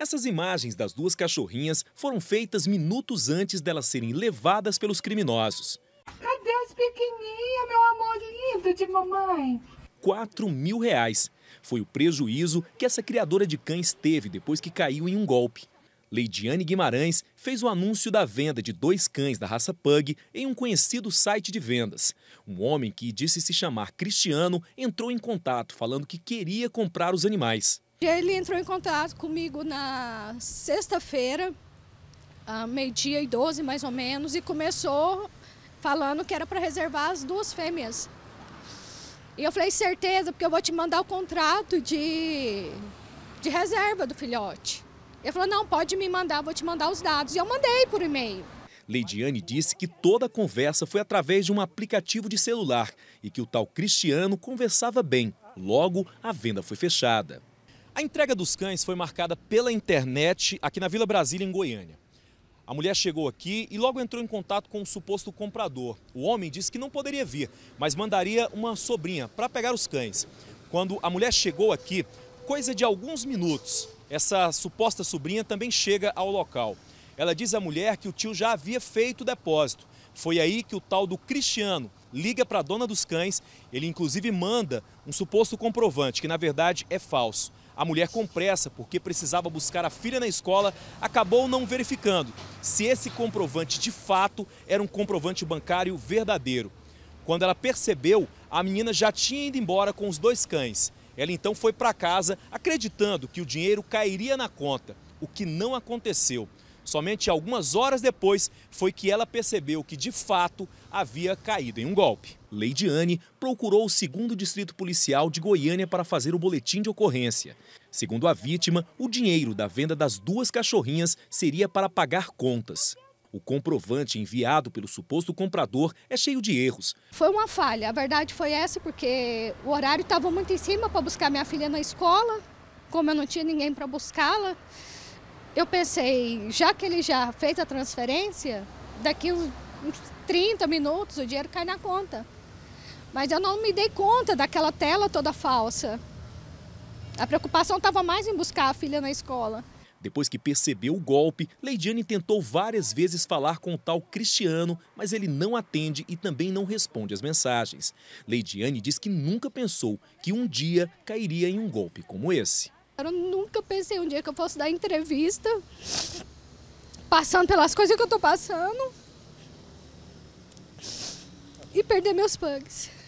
Essas imagens das duas cachorrinhas foram feitas minutos antes delas serem levadas pelos criminosos. Cadê as pequenininhas, meu amor lindo de mamãe? 4 mil reais. Foi o prejuízo que essa criadora de cães teve depois que caiu em um golpe. Leidiane Guimarães fez o anúncio da venda de dois cães da raça Pug em um conhecido site de vendas. Um homem que disse se chamar Cristiano entrou em contato falando que queria comprar os animais. Ele entrou em contato comigo na sexta-feira, meio-dia e 12 mais ou menos, e começou falando que era para reservar as duas fêmeas. E eu falei, certeza, porque eu vou te mandar o contrato de, de reserva do filhote. Ele falou, não, pode me mandar, vou te mandar os dados. E eu mandei por e-mail. Leidiane disse que toda a conversa foi através de um aplicativo de celular e que o tal Cristiano conversava bem. Logo, a venda foi fechada. A entrega dos cães foi marcada pela internet aqui na Vila Brasília, em Goiânia. A mulher chegou aqui e logo entrou em contato com o um suposto comprador. O homem disse que não poderia vir, mas mandaria uma sobrinha para pegar os cães. Quando a mulher chegou aqui, coisa de alguns minutos, essa suposta sobrinha também chega ao local. Ela diz à mulher que o tio já havia feito o depósito. Foi aí que o tal do Cristiano liga para a dona dos cães. Ele inclusive manda um suposto comprovante, que na verdade é falso. A mulher, com pressa, porque precisava buscar a filha na escola, acabou não verificando se esse comprovante de fato era um comprovante bancário verdadeiro. Quando ela percebeu, a menina já tinha ido embora com os dois cães. Ela então foi para casa acreditando que o dinheiro cairia na conta, o que não aconteceu. Somente algumas horas depois foi que ela percebeu que, de fato, havia caído em um golpe. Lady Anne procurou o segundo distrito policial de Goiânia para fazer o boletim de ocorrência. Segundo a vítima, o dinheiro da venda das duas cachorrinhas seria para pagar contas. O comprovante enviado pelo suposto comprador é cheio de erros. Foi uma falha, a verdade foi essa, porque o horário estava muito em cima para buscar minha filha na escola, como eu não tinha ninguém para buscá-la eu pensei, já que ele já fez a transferência, daqui uns 30 minutos o dinheiro cai na conta. Mas eu não me dei conta daquela tela toda falsa. A preocupação estava mais em buscar a filha na escola. Depois que percebeu o golpe, Leidiane tentou várias vezes falar com o tal Cristiano, mas ele não atende e também não responde as mensagens. Leidiane diz que nunca pensou que um dia cairia em um golpe como esse. Eu nunca pensei um dia que eu fosse dar entrevista, passando pelas coisas que eu estou passando e perder meus pugs.